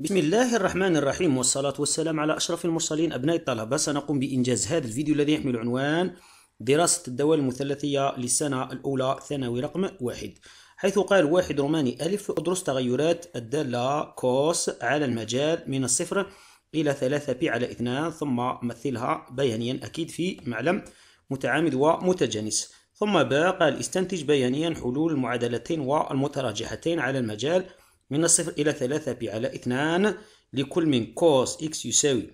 بسم الله الرحمن الرحيم والصلاة والسلام على أشرف المرسلين أبناء الطلبة سنقوم بإنجاز هذا الفيديو الذي يحمل عنوان دراسة الدوال المثلثية للسنة الأولى ثانوي رقم واحد حيث قال واحد روماني ألف أدرس تغيرات الدالة كوس على المجال من الصفر إلى ثلاثة بي على اثنان ثم مثلها بيانيا أكيد في معلم متعامد ومتجانس ثم ب قال استنتج بيانيا حلول المعادلتين والمتراجحتين على المجال من الصفر إلى ثلاثة بي على اثنان لكل من كوس إكس يساوي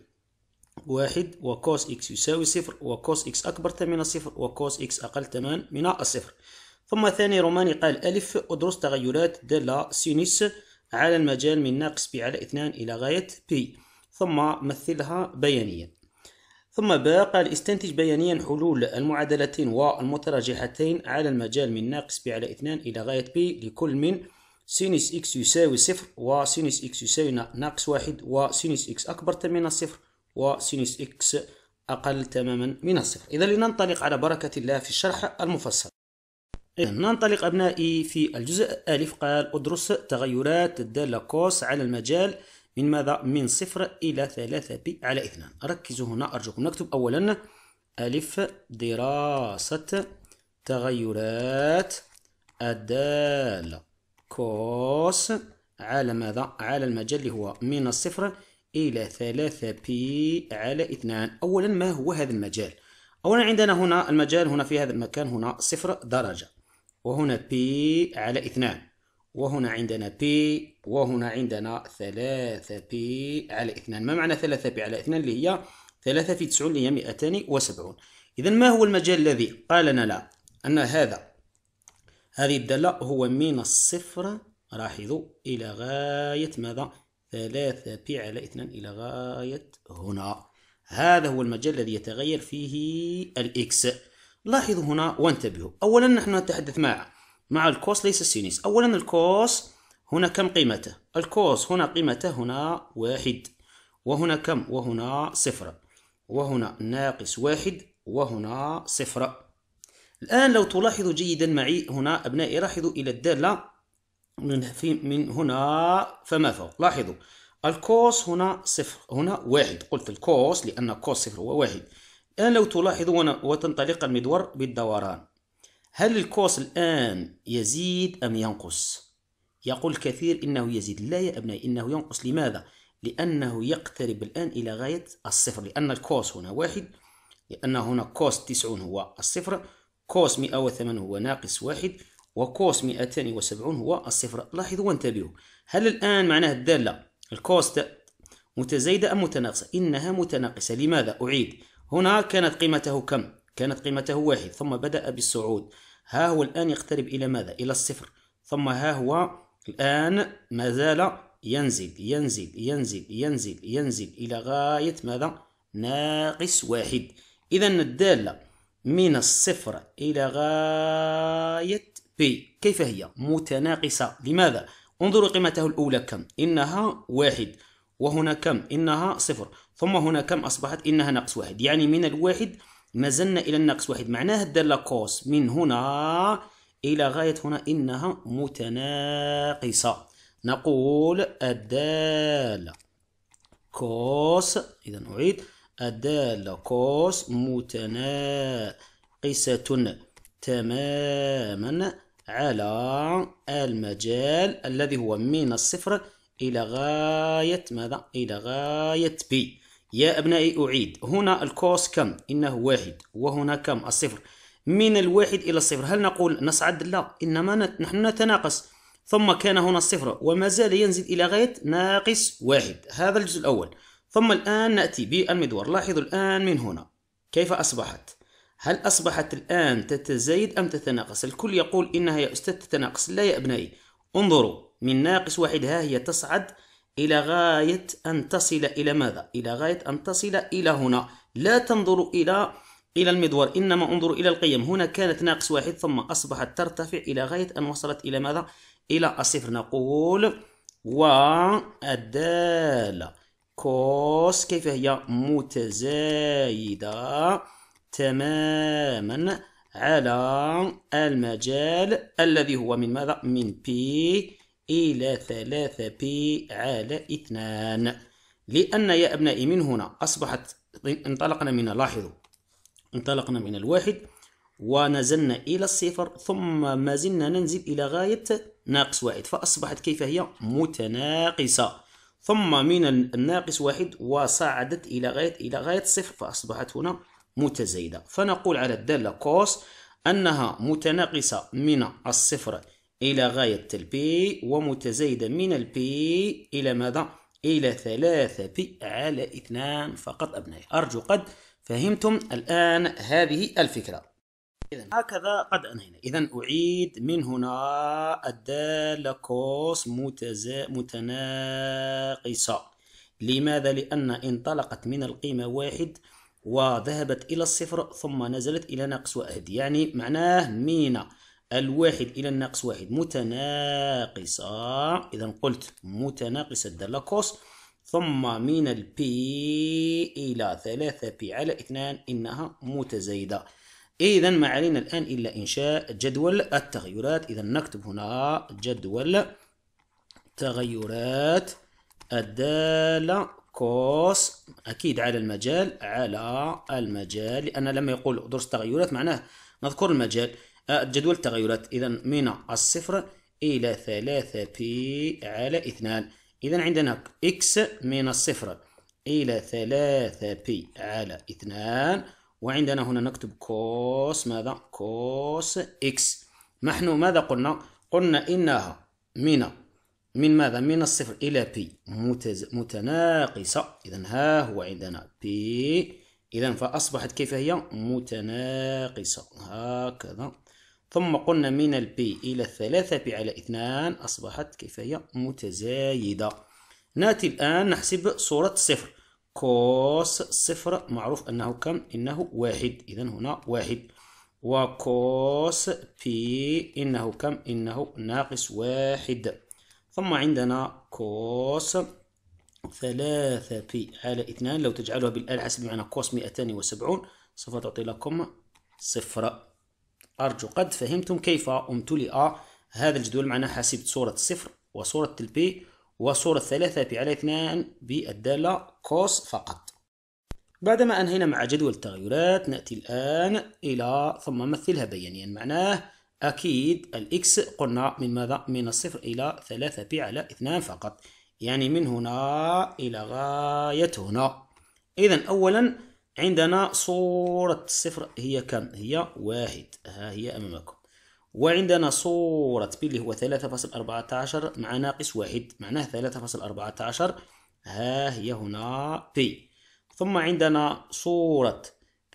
واحد وكوس إكس يساوي صفر وكوس إكس أكبر من الصفر وكوس إكس أقل ثمن من الصفر ثم ثاني روماني قال ألف أدرس تغيرات دالة سينيس على المجال من ناقص بي على اثنان إلى غاية بي ثم مثلها بيانيا ثم باء قال استنتج بيانيا حلول المعادلتين والمتراجحتين على المجال من ناقص بي على اثنان إلى غاية بي لكل من سينس إكس يساوي صفر وسينس إكس يساوي ناقص واحد وسينس إكس أكبر من الصفر وسينس إكس أقل تماما من الصفر إذا لننطلق على بركة الله في الشرح المفصل إذا ننطلق أبنائي في الجزء ألف قال أدرس تغيرات الدالة كوس على المجال من ماذا؟ من صفر إلى ثلاثة بي على اثنان ركزوا هنا أرجوكم نكتب أولا ألف دراسة تغيرات الدالة كوس على ماذا؟ على المجال اللي هو من الصفر إلى ثلاثة بي على اثنان أولا ما هو هذا المجال؟ أولا عندنا هنا المجال هنا في هذا المكان هنا صفر درجة وهنا بي على اثنان وهنا عندنا بي وهنا عندنا ثلاثة بي على اثنان ما معنى ثلاثة بي على اثنان اللي هي ثلاثة في تسعون اللي هي مئتان وسبعون إذا ما هو المجال الذي قالنا لا أن هذا هذه الدالة هو من الصفر لاحظوا إلى غاية ماذا؟ ثلاثة بي على اثنان إلى غاية هنا هذا هو المجال الذي يتغير فيه الإكس لاحظوا هنا وانتبهوا أولا نحن نتحدث مع مع الكوس ليس السينيس أولا الكوس هنا كم قيمته الكوس هنا قيمته هنا واحد وهنا كم وهنا صفر وهنا ناقص واحد وهنا صفر الآن لو تلاحظوا جيدا معي هنا أبنائي لاحظوا إلى الدالة من, من هنا فما فوق لاحظوا الكوس هنا صفر هنا واحد قلت الكوس لأن كوس صفر هو واحد الآن لو تلاحظوا وتنطلق المدور بالدوران هل الكوس الآن يزيد أم ينقص؟ يقول الكثير إنه يزيد لا يا أبنائي إنه ينقص لماذا؟ لأنه يقترب الآن إلى غاية الصفر لأن الكوس هنا واحد لأن هنا كوس تسعون هو الصفر كوس 108 هو ناقص واحد وكوس 270 هو الصفر لاحظوا وانتبهوا هل الآن معناه الدالة الكوس متزايدة أم متناقصة إنها متناقصة لماذا أعيد هنا كانت قيمته كم كانت قيمته واحد ثم بدأ بالصعود ها هو الآن يقترب إلى ماذا إلى الصفر ثم ها هو الآن ما زال ينزل ينزل ينزل ينزل ينزل إلى غاية ماذا ناقص واحد إذا الدالة من الصفر إلى غاية بي كيف هي متناقصة لماذا انظروا قيمته الأولى كم إنها واحد وهنا كم إنها صفر ثم هنا كم أصبحت إنها ناقص واحد يعني من الواحد زلنا إلى الناقص واحد معناه الدالة كوس من هنا إلى غاية هنا إنها متناقصة نقول الدالة كوس إذا أعيد الدالة قوس متناقصة تماما على المجال الذي هو من الصفر إلى غاية ماذا؟ إلى غاية بي يا أبنائي أعيد هنا الكوس كم؟ إنه واحد وهنا كم؟ الصفر من الواحد إلى الصفر هل نقول نصعد؟ لا إنما نحن نتناقص ثم كان هنا الصفر وما زال ينزل إلى غاية ناقص واحد هذا الجزء الأول ثم الآن نأتي بالمدور لاحظوا الآن من هنا كيف أصبحت؟ هل أصبحت الآن تتزايد أم تتناقص؟ الكل يقول إنها يا أستاذ تتناقص لا يا أبنائي انظروا من ناقص واحد ها هي تصعد إلى غاية أن تصل إلى ماذا؟ إلى غاية أن تصل إلى هنا لا تنظروا إلى إلى المدور إنما انظروا إلى القيم هنا كانت ناقص واحد ثم أصبحت ترتفع إلى غاية أن وصلت إلى ماذا؟ إلى الصفر نقول والدالة كوس كيف هي متزايدة تماما على المجال الذي هو من ماذا؟ من بي إلى ثلاثة بي على اثنان لأن يا أبنائي من هنا أصبحت انطلقنا من لاحظوا انطلقنا من الواحد ونزلنا إلى الصفر ثم ما زلنا ننزل إلى غاية ناقص واحد فأصبحت كيف هي متناقصة ثم من الناقص واحد وصعدت إلى غاية إلى غاية صفر فأصبحت هنا متزايدة فنقول على الدالة كوس أنها متناقصة من الصفر إلى غاية البي ومتزايدة من البي إلى ماذا؟ إلى ثلاثة بي على اثنان فقط أبنائي أرجو قد فهمتم الآن هذه الفكرة إذا هكذا قد أنهينا إذا أعيد من هنا الدالة كوس متزا... متناقصة لماذا؟ لأن انطلقت من القيمة واحد وذهبت إلى الصفر ثم نزلت إلى ناقص واحد يعني معناه من الواحد إلى الناقص واحد متناقصة إذا قلت متناقصة الدالة كوس ثم من البي إلى ثلاثة بي على اثنان إنها متزايدة إذا ما علينا الآن إلا إنشاء جدول التغيرات إذا نكتب هنا جدول تغيرات الدالة كوس أكيد على المجال على المجال لأن لما يقول درس تغيرات معناه نذكر المجال آه، جدول التغيرات إذا من الصفر إلى ثلاثة بي على اثنان إذا عندنا إكس من الصفر إلى ثلاثة بي على اثنان وعندنا هنا نكتب كوس ماذا كوس إكس نحن ماذا قلنا قلنا إنها من من ماذا من الصفر إلى بي متناقصة إذا ها هو عندنا بي إذا فأصبحت كيف هي متناقصة هكذا ثم قلنا من البي إلى الثلاثة بي على اثنان أصبحت كيف هي متزايدة نأتي الآن نحسب صورة صفر كوس صفر معروف أنه كم إنه واحد إذا هنا واحد وكوس بي إنه كم إنه ناقص واحد ثم عندنا كوس ثلاثة بي على اثنان لو تجعلها بالآلة حسب معنى كوس مئتان وسبعون سوف تعطي لكم صفر أرجو قد فهمتم كيف امتلئ هذا الجدول معنا حسبت صورة صفر وصورة البي والصورة الثالثة على اثنان بالدالة كوس فقط بعدما أنهينا مع جدول التغيرات نأتي الآن إلى ثم مثلها بيانيا معناه أكيد الإكس قلنا من ماذا؟ من الصفر إلى ثلاثة بي على اثنان فقط يعني من هنا إلى غاية هنا إذا أولا عندنا صورة الصفر هي كم؟ هي واحد ها هي أمامكم وعندنا صورة بي اللي هو 3.14 مع ناقص واحد معناه 3.14 ها هي هنا بي ثم عندنا صورة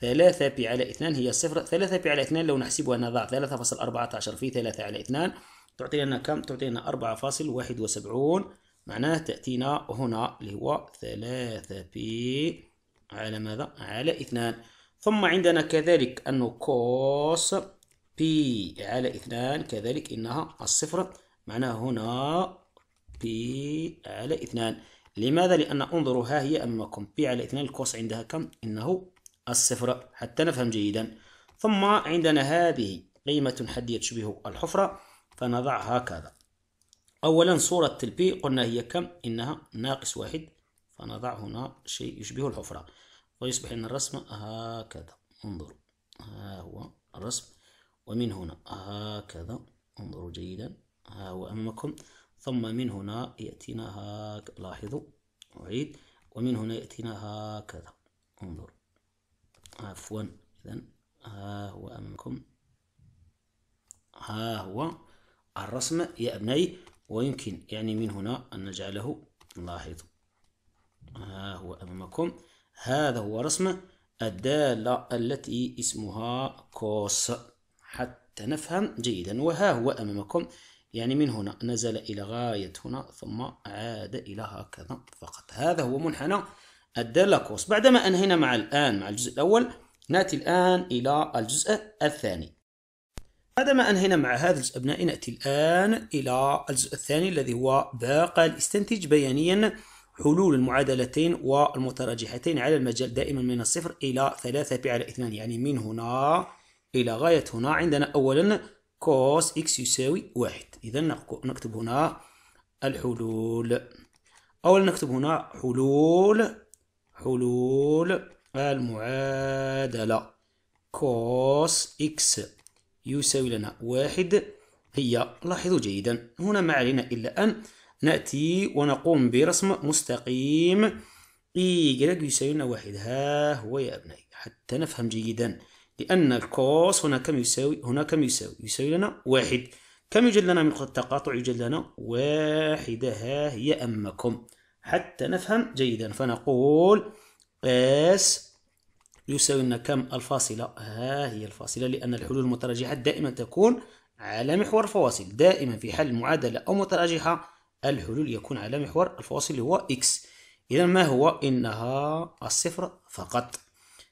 3 بي على 2 هي صفر 3 بي على 2 لو نحسبها نضع 3.14 في 3 على 2 تعطي لنا كم؟ تعطي لنا 4.71 معناه تأتينا هنا اللي هو 3 بي على ماذا؟ على 2 ثم عندنا كذلك أنه كوس بي على اثنان كذلك إنها الصفر معناها هنا بي على اثنان لماذا؟ لأن انظروا ها هي أمامكم بي على اثنان الكوس عندها كم؟ إنه الصفر حتى نفهم جيدا ثم عندنا هذه قيمة حدية تشبه الحفرة فنضع هكذا أولا صورة البي قلنا هي كم؟ إنها ناقص واحد فنضع هنا شيء يشبه الحفرة ويصبح لنا الرسم هكذا انظروا ها هو الرسم ومن هنا هكذا انظروا جيدا ها هو أمامكم ثم من هنا يأتينا هكذا لاحظوا أعيد ومن هنا يأتينا هكذا انظر عفوا إذا ها هو أمامكم ها هو الرسم يا أبنائي ويمكن يعني من هنا أن نجعله لاحظوا ها هو أمامكم هذا هو رسم الدالة التي اسمها كوس حتى نفهم جيدا وها هو أمامكم يعني من هنا نزل إلى غاية هنا ثم عاد إلى هكذا فقط هذا هو منحنى الدالة كورس بعدما أنهينا مع الآن مع الجزء الأول نأتي الآن إلى الجزء الثاني بعدما أنهينا مع هذا الجزء أبنائي نأتي الآن إلى الجزء الثاني الذي هو باقى الاستنتج بيانيا حلول المعادلتين والمتراجحتين على المجال دائما من الصفر إلى ثلاثة بي على اثنان يعني من هنا إلى غاية هنا عندنا أولا كوس إكس يساوي واحد إذا نكتب هنا الحلول أولا نكتب هنا حلول حلول المعادلة كوس إكس يساوي لنا واحد هي لاحظوا جيدا هنا ما علينا إلا أن نأتي ونقوم برسم مستقيم إيجريك يساوي لنا واحد ها هو يا أبنائي حتى نفهم جيدا لأن الكوس هنا كم يساوي هنا كم يساوي يساوي لنا واحد كم يوجد لنا من نقطة التقاطع يوجد لنا واحدة ها هي أمكم حتى نفهم جيدا فنقول قاس يساوي لنا كم الفاصلة ها هي الفاصلة لأن الحلول المتراجحة دائما تكون على محور الفواصل دائما في حل معادلة أو متراجحة الحلول يكون على محور الفواصل هو إكس إذا ما هو إنها الصفر فقط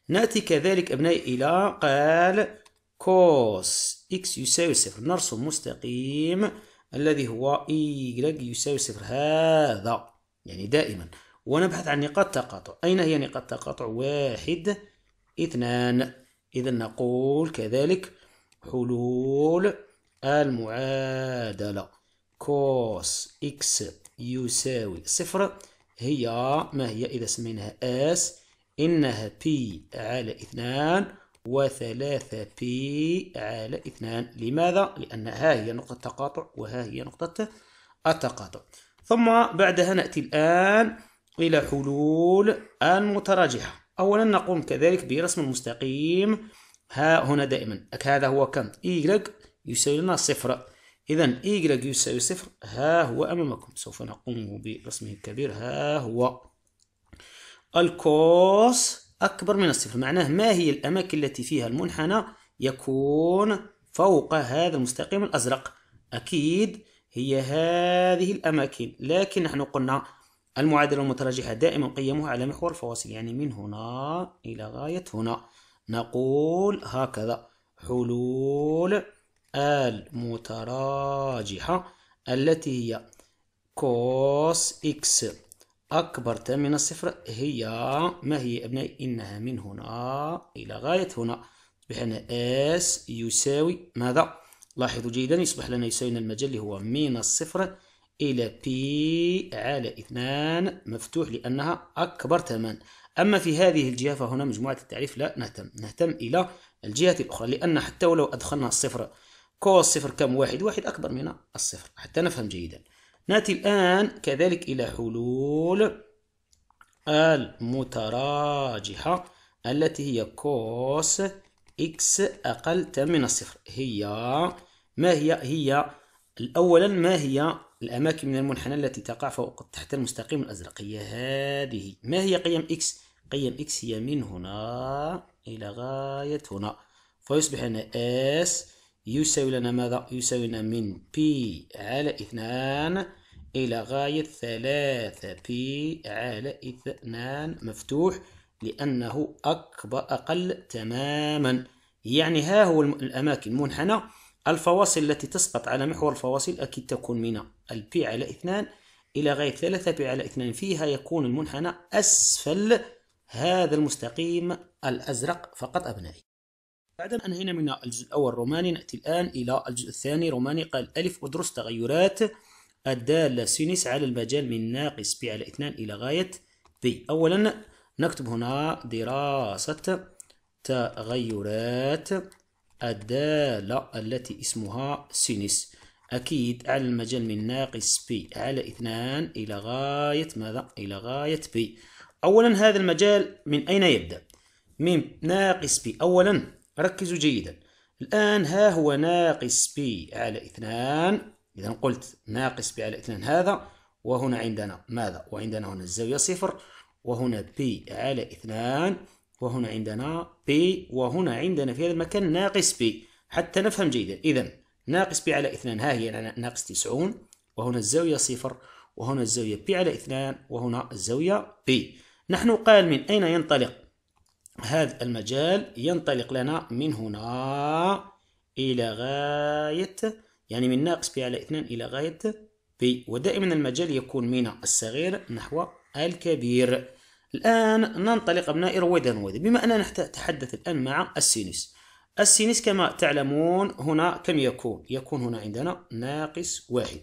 نأتي كذلك أبنائي إلى قال كوس إكس يساوي صفر نرسم مستقيم الذي هو اي يساوي صفر هذا يعني دائما ونبحث عن نقاط تقاطع أين هي نقاط تقاطع واحد اثنان إذا نقول كذلك حلول المعادلة كوس إكس يساوي صفر هي ما هي إذا سميناها اس إنها بي على اثنان وثلاثة بي على اثنان لماذا؟ لأن ها هي نقطة تقاطع وها هي نقطة التقاطع ثم بعدها نأتي الآن إلى حلول المتراجحة أولا نقوم كذلك برسم المستقيم ها هنا دائما هذا هو كانت y يساوي لنا صفر إذا y يساوي صفر ها هو أمامكم سوف نقوم برسمه الكبير ها هو الكوس أكبر من الصفر معناه ما هي الأماكن التي فيها المنحنى يكون فوق هذا المستقيم الأزرق أكيد هي هذه الأماكن لكن نحن قلنا المعادلة المتراجحة دائما قيمها على محور الفواصل يعني من هنا إلى غاية هنا نقول هكذا حلول المتراجحة التي هي كوس إكس أكبر تام من الصفر هي ما هي أبنائي إنها من هنا إلى غاية هنا يصبح لنا اس يساوي ماذا لاحظوا جيدا يصبح لنا يساوي المجال اللي هو من الصفر إلى بي على اثنان مفتوح لأنها أكبر تماما أما في هذه الجهة فهنا مجموعة التعريف لا نهتم نهتم إلى الجهة الأخرى لأن حتى ولو أدخلنا الصفر كوس صفر كم واحد واحد أكبر من الصفر حتى نفهم جيدا نأتي الآن كذلك إلى حلول المتراجحة التي هي كوس إكس أقل من الصفر هي ما هي هي أولا ما هي الأماكن من المنحنى التي تقع فوق تحت المستقيم الأزرق هي هذه ما هي قيم إكس قيم إكس هي من هنا إلى غاية هنا فيصبح هنا اس يساوي لنا ماذا يساوي لنا من بي على اثنان إلى غاية ثلاثة بي على اثنان مفتوح لأنه أكبر أقل تماما يعني ها هو الأماكن منحنى الفواصل التي تسقط على محور الفواصل أكيد تكون من البي على اثنان إلى غاية ثلاثة بي على اثنان فيها يكون المنحنى أسفل هذا المستقيم الأزرق فقط أبنائي بعد أن أنهينا من الجزء الأول روماني نأتي الآن إلى الجزء الثاني روماني قال ألف أدرس تغيرات الدالة سينس على المجال من ناقص بي على اثنان إلى غاية بي أولا نكتب هنا دراسة تغيرات الدالة التي اسمها سينس أكيد على المجال من ناقص بي على اثنان إلى غاية ماذا؟ إلى غاية بي أولا هذا المجال من أين يبدأ؟ من ناقص بي أولا ركزوا جيدا الآن ها هو ناقص بي على اثنان إذا قلت ناقص بي على اثنان هذا وهنا عندنا ماذا؟ وعندنا هنا الزاوية صفر وهنا بي على اثنان وهنا عندنا بي وهنا عندنا في هذا المكان ناقص بي حتى نفهم جيدا إذا ناقص بي على اثنان ها هي ناقص تسعون وهنا الزاوية صفر وهنا الزاوية بي على اثنان وهنا الزاوية بي نحن قال من أين ينطلق هذا المجال ينطلق لنا من هنا إلى غاية يعني من ناقص بي على اثنان إلى غاية بي ودائما المجال يكون من الصغير نحو الكبير الآن ننطلق أبنائي رويدا رويدا بما أننا نتحدث الآن مع السينس السينس كما تعلمون هنا كم يكون يكون هنا عندنا ناقص واحد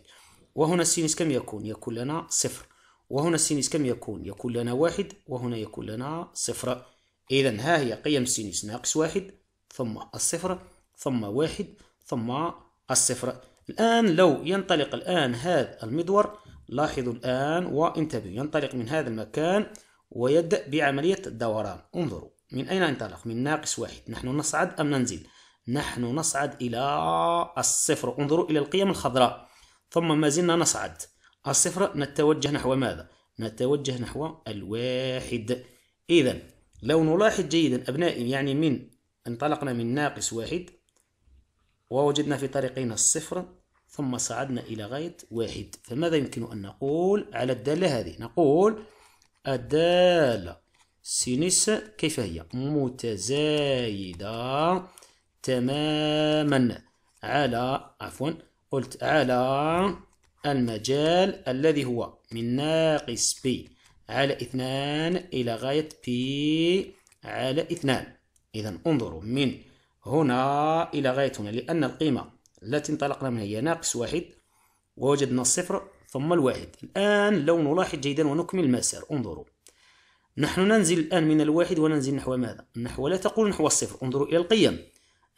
وهنا السينس كم يكون يكون لنا صفر وهنا السينس كم يكون يكون لنا واحد وهنا يكون لنا صفر إذا ها هي قيم السينوس ناقص واحد ثم الصفر ثم واحد ثم الصفر الآن لو ينطلق الآن هذا المدور لاحظوا الآن وانتبهوا ينطلق من هذا المكان ويبدأ بعملية الدوران انظروا من أين انطلق؟ من ناقص واحد نحن نصعد أم ننزل؟ نحن نصعد إلى الصفر انظروا إلى القيم الخضراء ثم ما زلنا نصعد الصفر نتوجه نحو ماذا؟ نتوجه نحو الواحد إذا لو نلاحظ جيدا أبنائي يعني من انطلقنا من ناقص واحد ووجدنا في طريقنا الصفر ثم صعدنا إلى غاية واحد فماذا يمكن أن نقول على الدالة هذه نقول الدالة سينس كيف هي متزايدة تماما على عفوا قلت على المجال الذي هو من ناقص بي على اثنان إلى غاية بي على اثنان إذا انظروا من هنا إلى غاية هنا لأن القيمة التي انطلقنا منها هي ناقص واحد ووجدنا الصفر ثم الواحد الآن لو نلاحظ جيدا ونكمل المسار انظروا نحن ننزل الآن من الواحد وننزل نحو ماذا؟ نحو لا تقول نحو الصفر انظروا إلى القيم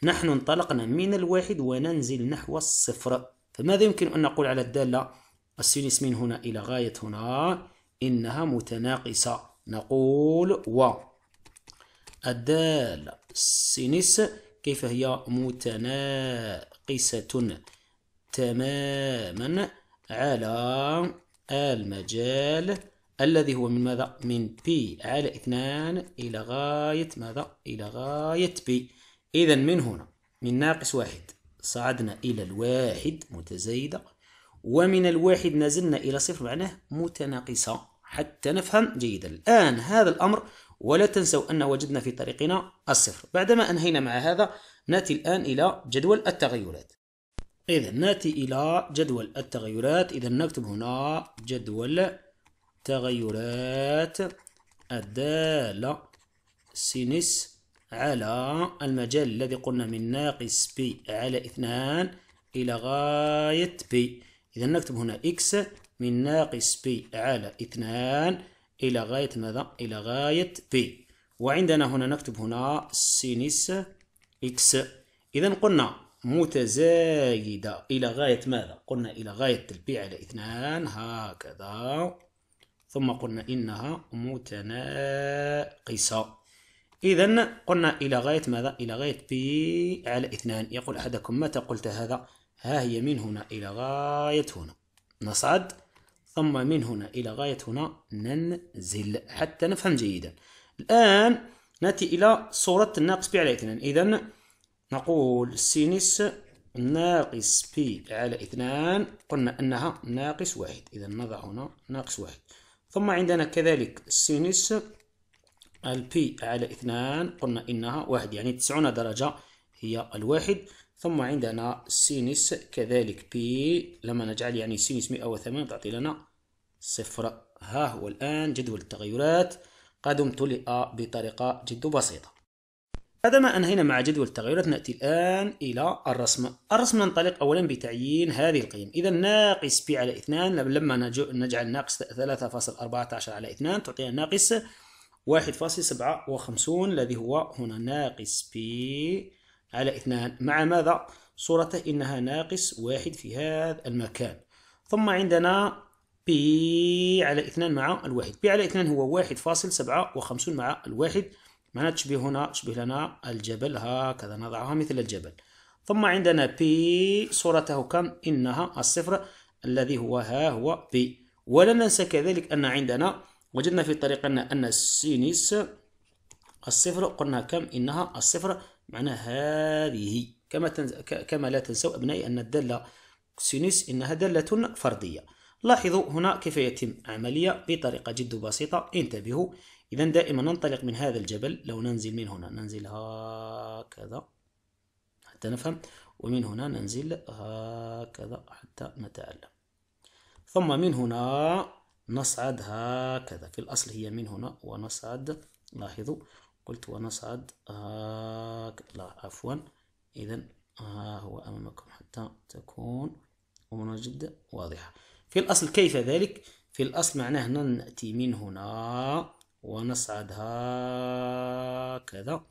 نحن انطلقنا من الواحد وننزل نحو الصفر فماذا يمكن أن نقول على الدالة السينس من هنا إلى غاية هنا إنها متناقصة نقول و الدال السينس كيف هي متناقصة تماما على المجال الذي هو من ماذا؟ من P على اثنان إلى غاية ماذا؟ إلى غاية P إذا من هنا من ناقص واحد صعدنا إلى الواحد متزايدة ومن الواحد نزلنا إلى صفر معناه متناقصة حتى نفهم جيدا الآن هذا الأمر ولا تنسوا أن وجدنا في طريقنا الصفر بعدما أنهينا مع هذا نأتي الآن إلى جدول التغيرات إذا نأتي إلى جدول التغيرات إذا نكتب هنا جدول تغيرات الدالة سينس على المجال الذي قلنا من ناقص بي على اثنان إلى غاية بي إذا نكتب هنا إكس من ناقص بي على اثنان إلى غاية ماذا؟ إلى غاية بي وعندنا هنا نكتب هنا سينس إكس إذا قلنا متزايدة إلى غاية ماذا؟ قلنا إلى غاية البي على اثنان هكذا ثم قلنا إنها متناقصة إذا قلنا إلى غاية ماذا؟ إلى غاية بي على اثنان يقول أحدكم متى قلت هذا؟ ها هي من هنا إلى غاية هنا نصعد ثم من هنا إلى غاية هنا ننزل حتى نفهم جيدا الآن نأتي إلى صورة الناقص بي على اثنان إذا نقول سينس ناقص بي على اثنان قلنا أنها ناقص واحد إذا نضع هنا ناقص واحد ثم عندنا كذلك سينس البي على اثنان قلنا إنها واحد يعني تسعون درجة هي الواحد ثم عندنا سينس كذلك بي لما نجعل يعني سينس وثمانين تعطي لنا صفر ها هو الآن جدول التغيرات قد امتلئ بطريقة جد بسيطة بعدما ما أنهينا مع جدول التغيرات نأتي الآن إلى الرسم الرسم ننطلق أولا بتعيين هذه القيم إذا ناقص بي على 2 لما نجعل ناقص 3.14 على 2 تعطينا ناقص 1.57 الذي هو هنا ناقص بي على اثنان مع ماذا؟ صورته إنها ناقص واحد في هذا المكان ثم عندنا بي على اثنان مع الواحد بي على اثنان هو واحد فاصل سبعة وخمسون مع الواحد معناها تشبه هنا تشبه لنا الجبل هكذا نضعها مثل الجبل ثم عندنا بي صورته كم إنها الصفر الذي هو ها هو بي ولا ننسى كذلك أن عندنا وجدنا في طريقنا أن السينيس الصفر قلنا كم إنها الصفر معناها هذه كما تنز... كما لا تنسوا أبنائي أن الدالة سينس إنها دالة فردية لاحظوا هنا كيف يتم عملية بطريقة جد بسيطة انتبهوا إذا دائما ننطلق من هذا الجبل لو ننزل من هنا ننزل هكذا حتى نفهم ومن هنا ننزل هكذا حتى نتعلم ثم من هنا نصعد هكذا في الأصل هي من هنا ونصعد لاحظوا قلت ونصعد هك آه، لا عفوا إذا آه، ها هو أمامكم حتى تكون أمورنا جدا واضحة في الأصل كيف ذلك في الأصل معناه هنا نأتي من هنا ونصعد هكذا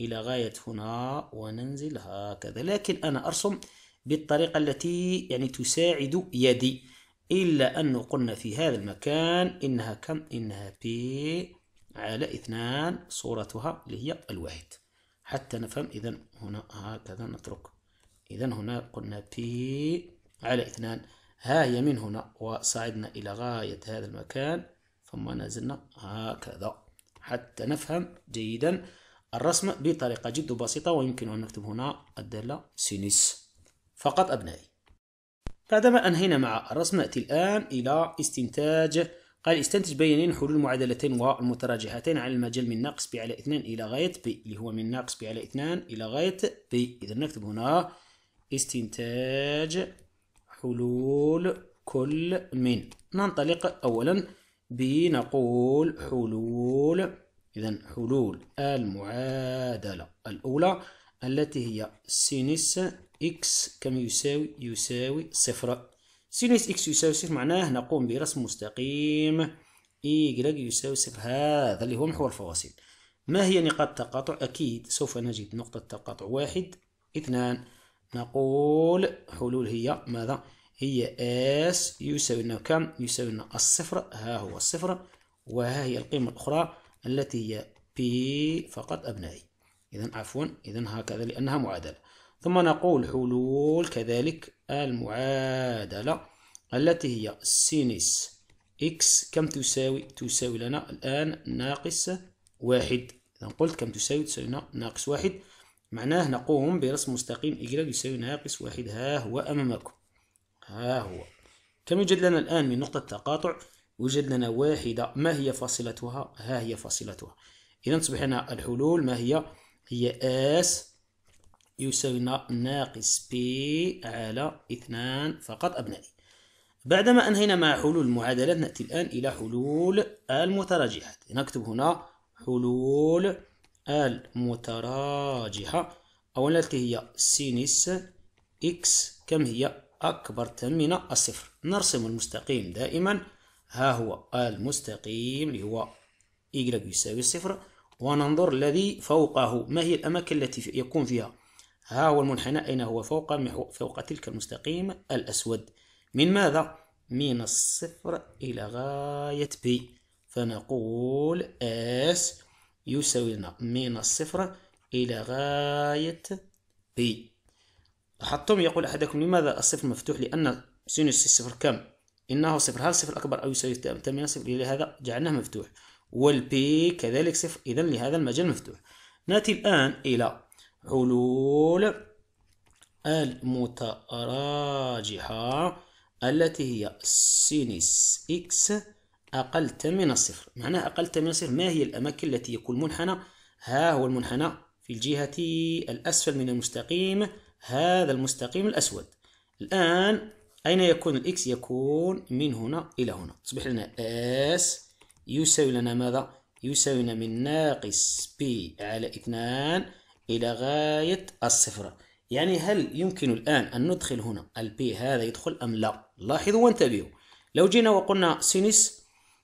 إلى غاية هنا وننزل هكذا لكن أنا أرسم بالطريقة التي يعني تساعد يدي إلا أنه قلنا في هذا المكان إنها كم إنها بي على اثنان صورتها اللي هي الواحد حتى نفهم إذا هنا هكذا نترك إذا هنا قلنا في على اثنان ها هي من هنا وصعدنا إلى غاية هذا المكان ثم نزلنا هكذا حتى نفهم جيدا الرسم بطريقة جد بسيطة ويمكن أن نكتب هنا الدالة سينيس فقط أبنائي بعدما أنهينا مع الرسم نأتي الآن إلى استنتاج قال استنتج بيانين حلول معادلتين واو المتراجعتين على المجال من ناقص بي على 2 إلى غاية بي اللي هو من ناقص بي على 2 إلى غاية بي إذا نكتب هنا استنتاج حلول كل من ننطلق أولا بنقول حلول إذا حلول المعادلة الأولى التي هي سينس إكس كم يساوي يساوي صفر سينوس إكس يساوي صفر معناه نقوم برسم مستقيم إيكغيك يساوي صفر هذا اللي هو محور الفواصل ما هي نقاط التقاطع؟ أكيد سوف نجد نقطة تقاطع واحد اثنان نقول حلول هي ماذا هي اس يساوي لنا كم يساوي لنا الصفر ها هو الصفر وها هي القيمة الأخرى التي هي بي فقط أبنائي إذا عفوا إذا هكذا لأنها معادلة ثم نقول حلول كذلك المعادلة التي هي سينس إكس كم تساوي تساوي لنا الآن ناقص واحد إذا قلت كم تساوي تساوي لنا ناقص واحد معناه نقوم برسم مستقيم إجرام يساوي ناقص واحد ها هو أمامكم ها هو كم يوجد لنا الآن من نقطة تقاطع يوجد لنا واحدة ما هي فاصلتها ها هي فاصلتها إذا تصبح لنا الحلول ما هي هي اس يساوي ناقص بي على اثنان فقط أبنائي بعدما أنهينا مع حلول المعادلات نأتي الآن إلى حلول المتراجحات نكتب هنا حلول المتراجحة أولا التي هي سينس إكس كم هي أكبر من الصفر نرسم المستقيم دائما ها هو المستقيم اللي هو y يساوي صفر وننظر الذي فوقه ما هي الأماكن التي يكون فيها ها هو المنحنى أين هو فوق فوق تلك المستقيم الأسود من ماذا؟ من الصفر إلى غاية بي فنقول S يساوي لنا من الصفر إلى غاية بي لاحظتم يقول أحدكم لماذا الصفر مفتوح لأن سينوس الصفر كم؟ إنه صفر هل صفر أكبر أو يساوي تماما صفر لهذا جعلناه مفتوح والبي كذلك صفر إذا لهذا المجال مفتوح نأتي الآن إلى حلول المتراجحة التي هي سينس إكس أقل من الصفر معناها أقل من الصفر ما هي الأماكن التي يكون منحنى ها هو المنحنى في الجهة الأسفل من المستقيم هذا المستقيم الأسود الآن أين يكون الإكس يكون من هنا إلى هنا تصبح لنا S يساوي لنا ماذا يساوي لنا من ناقص بي على إثنان إلى غاية الصفر يعني هل يمكن الآن أن ندخل هنا البي هذا يدخل أم لا لاحظوا وانتبهوا لو جينا وقلنا سينس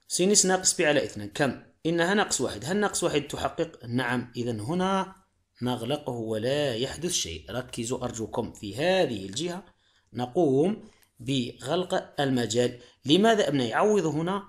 سينس ناقص بي على اثنان كم إنها ناقص واحد هل ناقص واحد تحقق نعم إذا هنا نغلقه ولا يحدث شيء ركزوا أرجوكم في هذه الجهة نقوم بغلق المجال لماذا أبنائي يعوض هنا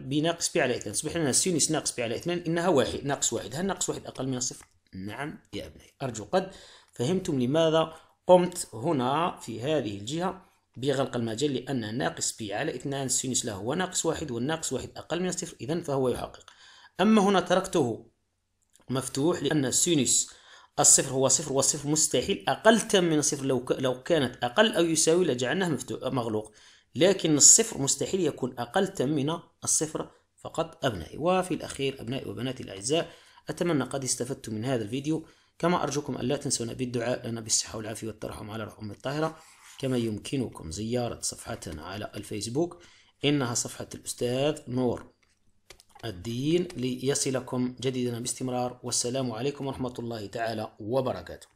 بناقص بي على اثنان تصبح لنا سينس ناقص بي على اثنان إنها واحد ناقص واحد هل ناقص واحد أقل من الصفر نعم يا أبنائي أرجو قد فهمتم لماذا قمت هنا في هذه الجهة بغلق المجال لأن ناقص بي على 2 سينس له هو ناقص واحد والناقص واحد أقل من الصفر إذا فهو يحقق أما هنا تركته مفتوح لأن سينس الصفر هو صفر والصفر مستحيل أقل تم من الصفر لو لو كانت أقل أو يساوي لجعلناه مفتوح مغلوق لكن الصفر مستحيل يكون أقل تم من الصفر فقط أبنائي وفي الأخير أبنائي وبناتي الأعزاء أتمنى قد استفدتم من هذا الفيديو كما أرجوكم ألا تنسونا بالدعاء لنا بالصحة والعافية والترحم على روح أم الطاهرة كما يمكنكم زيارة صفحتنا على الفيسبوك إنها صفحة الأستاذ نور الدين ليصلكم جديدنا باستمرار والسلام عليكم ورحمة الله تعالى وبركاته